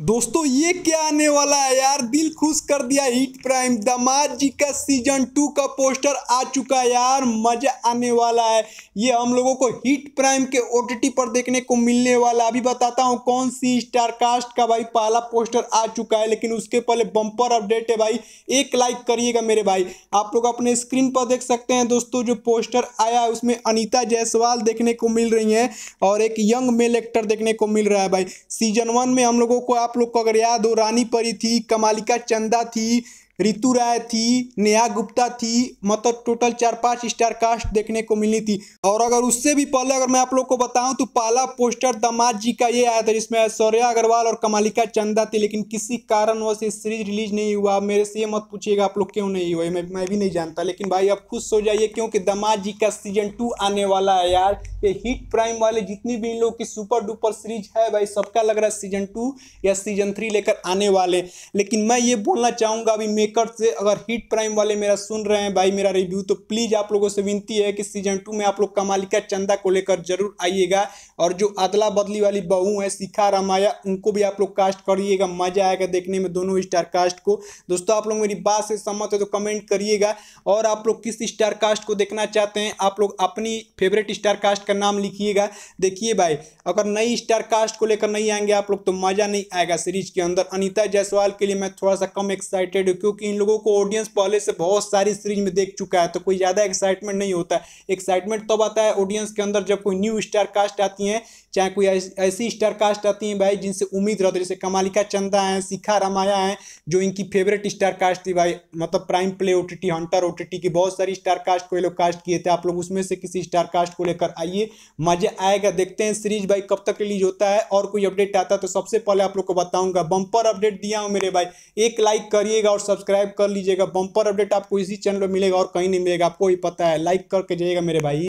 दोस्तों ये क्या आने वाला है यार दिल खुश कर दिया हिट प्राइम दमाद जी का सीजन टू का पोस्टर आ चुका है यार मजा आने वाला है ये हम लोगों को हिट प्राइम के ओ पर देखने को मिलने वाला अभी बताता हूँ कौन सी स्टार कास्ट का भाई पहला पोस्टर आ चुका है लेकिन उसके पहले बम्पर अपडेट है भाई एक लाइक करिएगा मेरे भाई आप लोग अपने स्क्रीन पर देख सकते हैं दोस्तों जो पोस्टर आया है उसमें अनिता जायसवाल देखने को मिल रही है और एक यंग मेल एक्टर देखने को मिल रहा है भाई सीजन वन में हम लोगों को आप लोग को अगर याद हो रानी परी थी कमालिका चंदा थी रितु राय थी नेहा गुप्ता थी मतलब टोटल चार पांच स्टार कास्ट देखने को मिली थी और अगर उससे भी पहले अगर मैं आप लोग को बताऊं तो पहला पोस्टर दमाद जी का ये आया था जिसमें सौर्या अग्रवाल और कमालिका चंदा थी लेकिन किसी कारणवश ये सीरीज रिलीज नहीं हुआ मेरे से ये मत पूछिएगा आप लोग क्यों नहीं हुए मैं मैं भी नहीं जानता लेकिन भाई आप खुश हो जाइए क्योंकि दमाद जी का सीजन टू आने वाला है यार ये हिट प्राइम वाले जितनी भी इन लोग की सुपर डुपर सीरीज है भाई सबका लग रहा है सीजन टू या सीजन थ्री लेकर आने वाले लेकिन मैं ये बोलना चाहूंगा अभी मेकर से अगर हिट प्राइम वाले मेरा सुन रहे हैं भाई मेरा रिव्यू तो प्लीज़ आप लोगों से विनती है कि सीजन टू में आप लोग कमालिका चंदा को लेकर जरूर आइएगा और जो अदला बदली वाली बहू है शिखा रामाया उनको भी आप लोग कास्ट करिएगा मजा आएगा देखने में दोनों स्टार कास्ट को दोस्तों आप लोग मेरी बात से सहमत है तो कमेंट करिएगा और आप लोग किस स्टार कास्ट को देखना चाहते हैं आप लोग अपनी फेवरेट स्टार कास्ट का नाम लिखिएगा देखिए भाई अगर नई स्टार कास्ट को लेकर नहीं आएंगे आप लोग तो मज़ा नहीं आएगा सीरीज के अंदर अनिता जायसवाल के लिए मैं थोड़ा सा कम एक्साइटेड हूँ क्योंकि क्योंकि इन लोगों को ऑडियंस पहले से बहुत सारी सीरीज में देख चुका है तो कोई ज़्यादा एक्साइटमेंट नहीं होता है एक्साइटमेंट तब आता है ऑडियंस के अंदर जब कोई न्यू स्टार कास्ट आती हैं चाहे कोई ऐसी स्टारकास्ट आती हैं भाई जिनसे उम्मीद रहती है जैसे कमालिका चंदा हैं शिखा रामाया हैं जो इनकी फेवरेट स्टारकास्ट थी भाई मतलब Prime Play O T T Hunter O T T की बहुत सारी स्टारकास्ट को ये लोग कास्ट किए थे आप लोग उसमें से किसी स्टारकास्ट को लेकर आइए मजा आएगा देखते हैं सीरीज भाई कब तक रिलीज होता है और कोई अपडेट आता है तो सबसे पहले आप लोग को बताऊंगा बम्पर अपडेट दिया हूँ मेरे भाई एक लाइक करिएगा और सब्सक्राइब कर लीजिएगा बम्पर अपडेट आपको इसी चैनल में मिलेगा और कहीं नहीं मिलेगा आपको ही पता है लाइक करके जाइएगा मेरे भाई